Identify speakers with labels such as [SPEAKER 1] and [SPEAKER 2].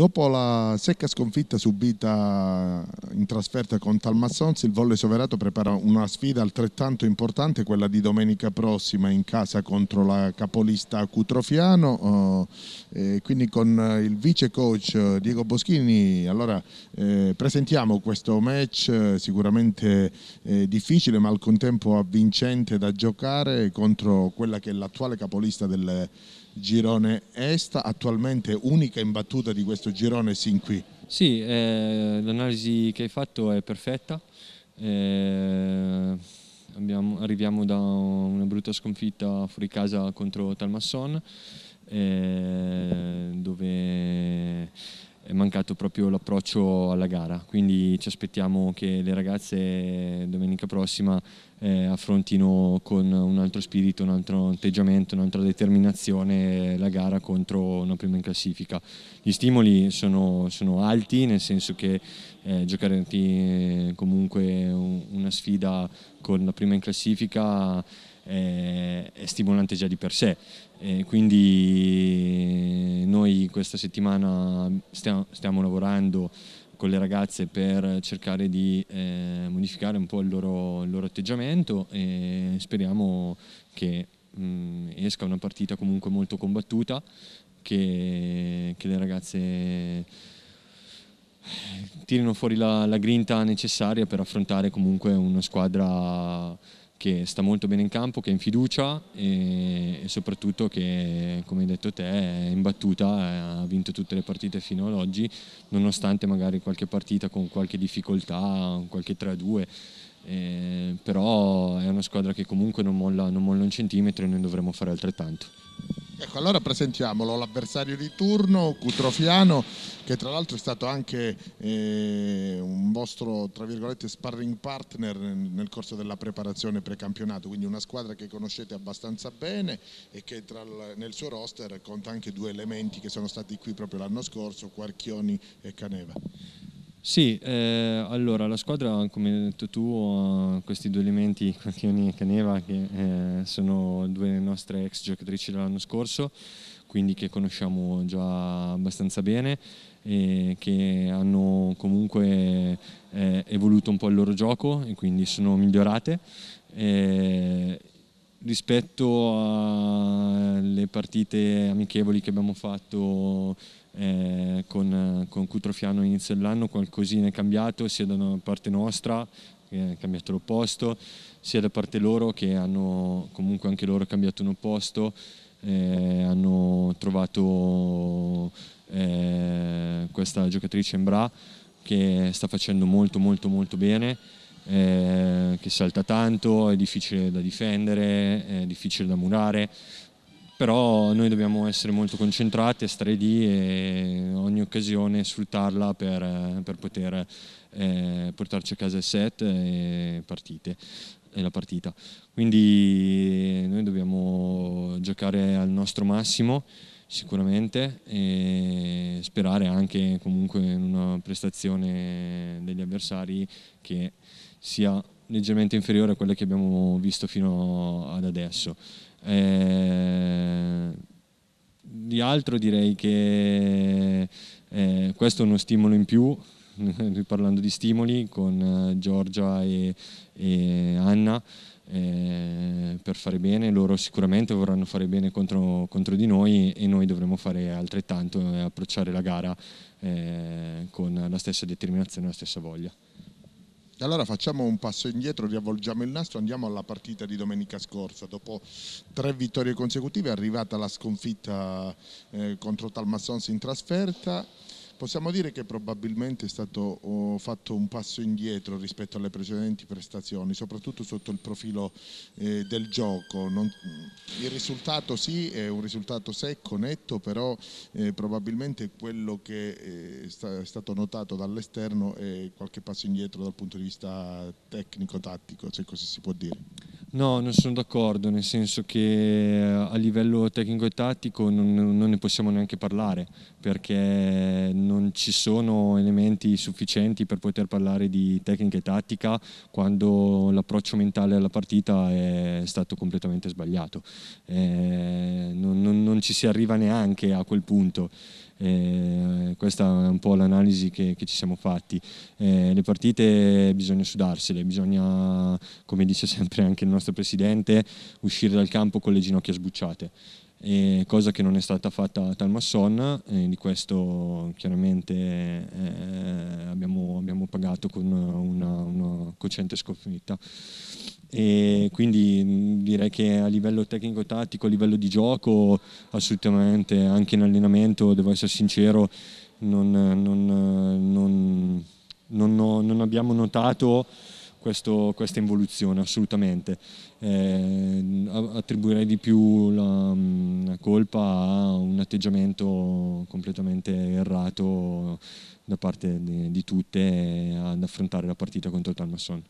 [SPEAKER 1] Dopo la secca sconfitta subita in trasferta con Talmassonzi, il Volle Soverato prepara una sfida altrettanto importante, quella di domenica prossima in casa contro la capolista Cutrofiano, eh, E quindi con il vice coach eh, Diego Boschini. Allora eh, presentiamo questo match eh, sicuramente eh, difficile ma al contempo avvincente da giocare contro quella che è l'attuale capolista del girone Est, attualmente unica imbattuta di questo questo girone sin qui?
[SPEAKER 2] Sì, eh, l'analisi che hai fatto è perfetta. Eh, abbiamo, arriviamo da una brutta sconfitta fuori casa contro Talmasson, eh, è mancato proprio l'approccio alla gara, quindi ci aspettiamo che le ragazze domenica prossima eh, affrontino con un altro spirito, un altro atteggiamento, un'altra determinazione la gara contro una prima in classifica. Gli stimoli sono, sono alti, nel senso che eh, giocare comunque una sfida con la prima in classifica eh, è, stimolante già di per sé. E eh, quindi noi questa settimana stiamo, stiamo lavorando con le ragazze per cercare di eh, modificare un po' il loro, il loro, atteggiamento e speriamo che mh, mm, esca una partita comunque molto combattuta, che, che le ragazze eh, tirino fuori la, la, grinta necessaria per affrontare comunque una squadra che sta molto bene in campo, che è in fiducia e, e soprattutto che, come hai detto te, è imbattuta, ha vinto tutte le partite fino ad oggi, nonostante magari qualche partita con qualche difficoltà, qualche 3-2. Eh, però è una squadra che comunque non molla, non molla un centimetro e noi dovremmo fare altrettanto.
[SPEAKER 1] Ecco, allora presentiamolo, l'avversario di turno, Cutrofiano, che tra l'altro è stato anche eh, un vostro, tra virgolette, sparring partner nel corso della preparazione precampionato, quindi una squadra che conoscete abbastanza bene e che il, nel suo roster conta anche due elementi che sono stati qui proprio l'anno scorso, Quarchioni e Caneva.
[SPEAKER 2] Sì, eh, allora la squadra, come hai detto tu, ha questi due elementi, Cacchioni e Caneva, che eh, sono due nostre ex giocatrici dell'anno scorso, quindi che conosciamo già abbastanza bene e che hanno comunque eh, evoluto un po' il loro gioco e quindi sono migliorate. E, eh, rispetto alle partite amichevoli che abbiamo fatto eh, con, eh, con Cutrofiano inizio dell'anno qualcosina è cambiato sia da parte nostra che è cambiato l'opposto sia da parte loro che hanno comunque anche loro cambiato un opposto eh, hanno trovato eh, questa giocatrice in bra che sta facendo molto molto molto bene eh, che salta tanto, è difficile da difendere, è difficile da murare, però noi dobbiamo essere molto concentrati e stare lì e ogni occasione sfruttarla per, eh, per poter eh, portarci a casa il set e, partite, e la partita. Quindi noi dobbiamo giocare al nostro massimo sicuramente e sperare anche comunque in una prestazione degli avversari che sia leggermente inferiore a quelle che abbiamo visto fino ad adesso. Eh, di altro direi che eh, questo è uno stimolo in più, parlando di stimoli, con eh, Giorgia e, e Anna. Eh, per fare bene, loro sicuramente vorranno fare bene contro, contro, di noi e noi dovremo fare altrettanto e approcciare la gara eh, con la stessa determinazione e la stessa voglia.
[SPEAKER 1] Allora facciamo un passo indietro, riavvolgiamo il nastro, andiamo alla partita di domenica scorsa. Dopo tre vittorie consecutive è arrivata la sconfitta eh, contro Talmassons in trasferta Possiamo dire che probabilmente è stato fatto un passo indietro rispetto alle precedenti prestazioni, soprattutto sotto il profilo eh, del gioco. Non, il risultato sì, è un risultato secco, netto, però eh, probabilmente quello che eh, sta, è stato notato dall'esterno è qualche passo indietro dal punto di vista tecnico-tattico, se così si può dire.
[SPEAKER 2] No, non sono d'accordo, nel senso che eh, a livello tecnico e tattico non, non, ne possiamo neanche parlare, perché non ci sono elementi sufficienti per poter parlare di tecnica e tattica quando l'approccio mentale alla partita è stato completamente sbagliato. Eh, non, non, non ci si arriva neanche a quel punto. Eh, questa è un po' l'analisi che, che, ci siamo fatti. Eh, le partite bisogna sudarsele, bisogna, come dice sempre anche il nostro nostro presidente uscire dal campo con le ginocchia sbucciate, e cosa che non è stata fatta a Talmasson, eh, di questo chiaramente eh, abbiamo, abbiamo, pagato con una, una cocente sconfitta. E quindi direi che a livello tecnico-tattico, a livello di gioco, assolutamente, anche in allenamento, devo essere sincero, non, non, non, non ho, abbiamo notato questo, questa involuzione, assolutamente. Eh, attribuirei di più la, mm, la, colpa a un atteggiamento completamente errato da parte di, di tutte ad affrontare la partita contro Talmasson.